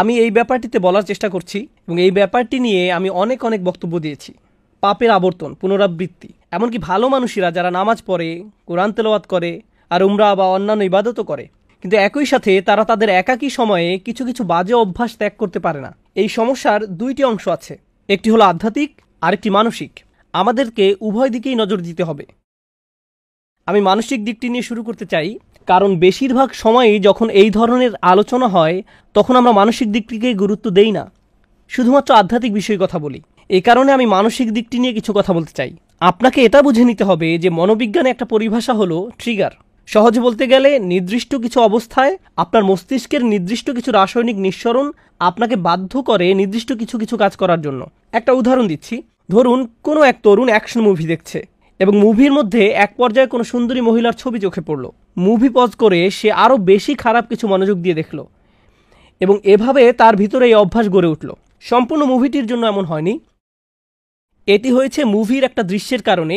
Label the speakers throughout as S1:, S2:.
S1: আমি এই ব্যাপারটিতে বলার চেষ্টা করছি এবং এই ব্যাপারটি নিয়ে আমি অনেক অনেক বক্তব্য দিয়েছি পাপের আবর্তন পুনরাবৃত্তি এমনকি ভালো মানুষেরা যারা নামাজ পড়ে কোরআন তেলাওয়াত করে আর উমরা বা অন্যান্য ইবাদতও করে কিন্তু একই সাথে তারা তাদের একাকী সময়ে কিছু কিছু বাজে অভ্যাস ত্যাগ করতে পারে না এই সমস্যার দুইটি অংশ আছে একটি হলো আধ্যাত্মিক আরেকটি মানসিক আমাদেরকে উভয় দিকেই নজর দিতে হবে আমি মানসিক দিকটি নিয়ে শুরু করতে চাই কারণ বেশিরভাগ সময়ই যখন এই ধরনের আলোচনা হয় তখন আমরা মানসিক দিকটিকে গুরুত্ব দেই না শুধুমাত্র আধ্যাত্মিক বিষয়ে কথা বলি এ কারণে আমি মানসিক দিকটি নিয়ে কিছু কথা বলতে চাই আপনাকে এটা বুঝে নিতে হবে যে মনোবিজ্ঞানে একটা পরিভাষা হলো ট্রিগার সহজে বলতে গেলে নির্দিষ্ট কিছু অবস্থায় আপনার মস্তিষ্কের নির্দিষ্ট কিছু রাসায়নিক নিঃসরণ আপনাকে বাধ্য করে নির্দিষ্ট কিছু কিছু কাজ করার জন্য একটা উদাহরণ দিচ্ছি ধরুন কোনো এক তরুণ অ্যাকশন মুভি দেখছে এবং মুভির মধ্যে এক পর্যায়ে কোনো সুন্দরী মহিলার ছবি চোখে পড়লো মুভি পজ করে সে আরও বেশি খারাপ কিছু মনোযোগ দিয়ে দেখল এবং এভাবে তার ভিতরে এই অভ্যাস গড়ে উঠল সম্পূর্ণ মুভিটির জন্য এমন হয়নি এটি হয়েছে মুভির একটা দৃশ্যের কারণে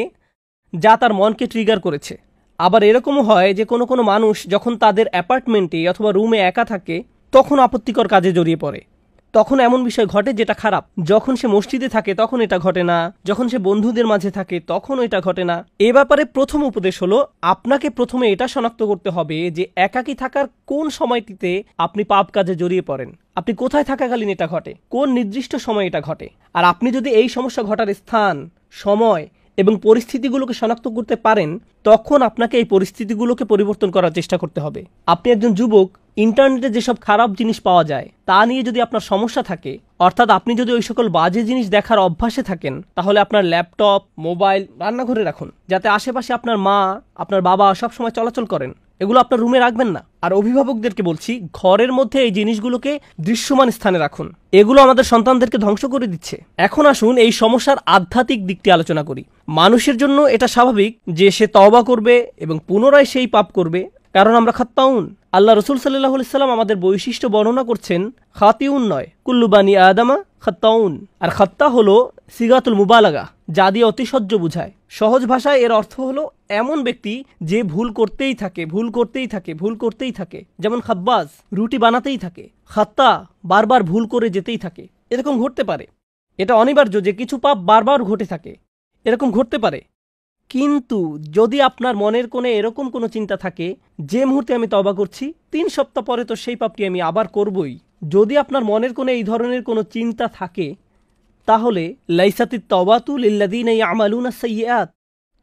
S1: যা তার মনকে ট্রিগার করেছে আবার এরকমও হয় যে কোনো কোনো মানুষ যখন তাদের অ্যাপার্টমেন্টে অথবা রুমে একা থাকে তখন আপত্তিকর কাজে জড়িয়ে পড়ে তখন এমন বিষয় ঘটে যেটা খারাপ যখন সে মসজিদে থাকে তখন এটা ঘটে না যখন সে বন্ধুদের মাঝে থাকে তখন এটা ঘটে না এ ব্যাপারে প্রথম উপদেশ হলো আপনাকে প্রথমে এটা শনাক্ত করতে হবে যে একাকী থাকার কোন সময়টিতে আপনি পাপ কাজে জড়িয়ে পড়েন আপনি কোথায় থাকাকালীন এটা ঘটে কোন নির্দিষ্ট সময় এটা ঘটে আর আপনি যদি এই সমস্যা ঘটার স্থান সময় এবং পরিস্থিতিগুলোকে শনাক্ত করতে পারেন তখন আপনাকে এই পরিস্থিতিগুলোকে পরিবর্তন করার চেষ্টা করতে হবে আপনি একজন যুবক ইন্টারনেটে যেসব খারাপ জিনিস পাওয়া যায় তা নিয়ে যদি আপনার সমস্যা থাকে অর্থাৎ আপনি যদি ওই সকল বাজে জিনিস দেখার অভ্যাসে থাকেন তাহলে আপনার ল্যাপটপ মোবাইল রান্নাঘরে রাখুন যাতে আশেপাশে আপনার মা আপনার বাবা সবসময় চলাচল করেন এগুলো আপনার রুমে রাখবেন না আর অভিভাবকদেরকে বলছি ঘরের মধ্যে এই জিনিসগুলোকে দৃশ্যমান স্থানে রাখুন এগুলো আমাদের সন্তানদেরকে ধ্বংস করে দিচ্ছে এখন আসুন এই সমস্যার আধ্যাত্মিক দিকটি আলোচনা করি মানুষের জন্য এটা স্বাভাবিক যে সে তবা করবে এবং পুনরায় সেই পাপ করবে কারণ আমরা খাত্তাউন আল্লাহ রসুল সাল্লাহ সাল্লাম আমাদের বৈশিষ্ট্য বর্ণনা করছেন খাতিউন নয় কুল্লুবানি আদামা খাত্তাউন আর খাত্তা হলো সিগাতুল মুবালাগা যা দিয়ে অতিসহ্য বোঝায় সহজ ভাষায় এর অর্থ হলো এমন ব্যক্তি যে ভুল করতেই থাকে ভুল করতেই থাকে ভুল করতেই থাকে যেমন খাব্বাস রুটি বানাতেই থাকে খাত্তা বারবার ভুল করে যেতেই থাকে এরকম ঘটতে পারে এটা অনিবার্য যে কিছু পাপ বারবার ঘটে থাকে এরকম ঘটতে পারে কিন্তু যদি আপনার মনের কোণে এরকম কোনো চিন্তা থাকে যে মুহূর্তে আমি তবা করছি তিন সপ্তাহ পরে তো সেই পাপটি আমি আবার করবই যদি আপনার মনের কোণে এই ধরনের কোনো চিন্তা থাকে তাহলে লাইসাতি তবাতুল ইল্লাদিন এই আমালুনা সৈয়াত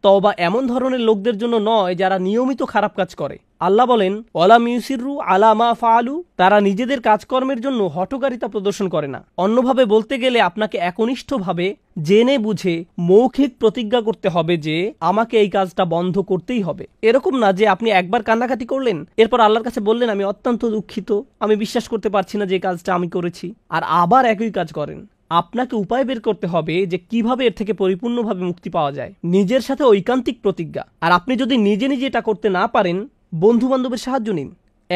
S1: তওবা এমন ধরনের লোকদের জন্য নয় যারা নিয়মিত খারাপ কাজ করে আল্লাহ বলেন ওলা মিউসিরু আলা মা ফালু তারা নিজেদের কাজকর্মের জন্য হটকারিতা প্রদর্শন করে না অন্যভাবে বলতে গেলে আপনাকে একনিষ্ঠভাবে জেনে বুঝে মৌখিক প্রতিজ্ঞা করতে হবে যে আমাকে এই কাজটা বন্ধ করতেই হবে এরকম না যে আপনি একবার কান্নাকাটি করলেন এরপর আল্লাহর কাছে বললেন আমি অত্যন্ত দুঃখিত আমি বিশ্বাস করতে পারছি না যে কাজটা আমি করেছি আর আবার একই কাজ করেন আপনাকে উপায় বের করতে হবে যে কিভাবে এর থেকে পরিপূর্ণভাবে মুক্তি পাওয়া যায় নিজের সাথে ঐকান্তিক প্রতিজ্ঞা আর আপনি যদি নিজে নিজে এটা করতে না পারেন বন্ধু বান্ধবের সাহায্য নিন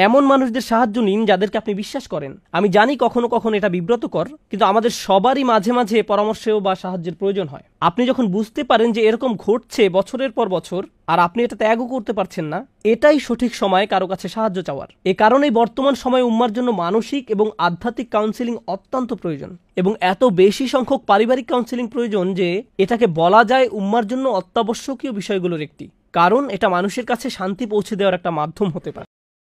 S1: এমন মানুষদের সাহায্য নিন যাদেরকে আপনি বিশ্বাস করেন আমি জানি কখনো কখনো এটা বিব্রতকর কিন্তু আমাদের সবারই মাঝে মাঝে পরামর্শেও বা সাহায্যের প্রয়োজন হয় আপনি যখন বুঝতে পারেন যে এরকম ঘটছে বছরের পর বছর আর আপনি এটা ত্যাগও করতে পারছেন না এটাই সঠিক সময় কারো কাছে সাহায্য চাওয়ার এ কারণেই বর্তমান সময়ে উম্মার জন্য মানসিক এবং আধ্যাত্মিক কাউন্সিলিং অত্যন্ত প্রয়োজন এবং এত বেশি সংখ্যক পারিবারিক কাউন্সিলিং প্রয়োজন যে এটাকে বলা যায় উম্মার জন্য অত্যাবশ্যকীয় বিষয়গুলোর একটি কারণ এটা মানুষের কাছে শান্তি পৌঁছে দেওয়ার একটা মাধ্যম হতে পারে